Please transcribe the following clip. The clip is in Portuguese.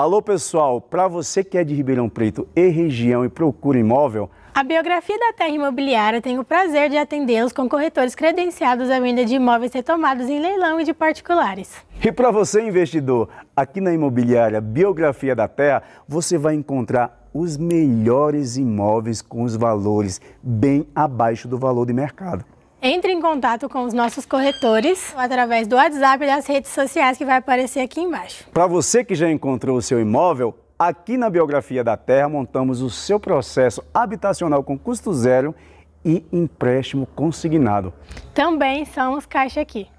Alô, pessoal, para você que é de Ribeirão Preto e região e procura imóvel, a biografia da Terra Imobiliária tem o prazer de atendê-los com corretores credenciados à venda de imóveis retomados em leilão e de particulares. E para você, investidor, aqui na Imobiliária Biografia da Terra, você vai encontrar os melhores imóveis com os valores bem abaixo do valor de mercado. Entre em contato com os nossos corretores através do WhatsApp e das redes sociais que vai aparecer aqui embaixo. Para você que já encontrou o seu imóvel, aqui na Biografia da Terra montamos o seu processo habitacional com custo zero e empréstimo consignado. Também somos Caixa Aqui.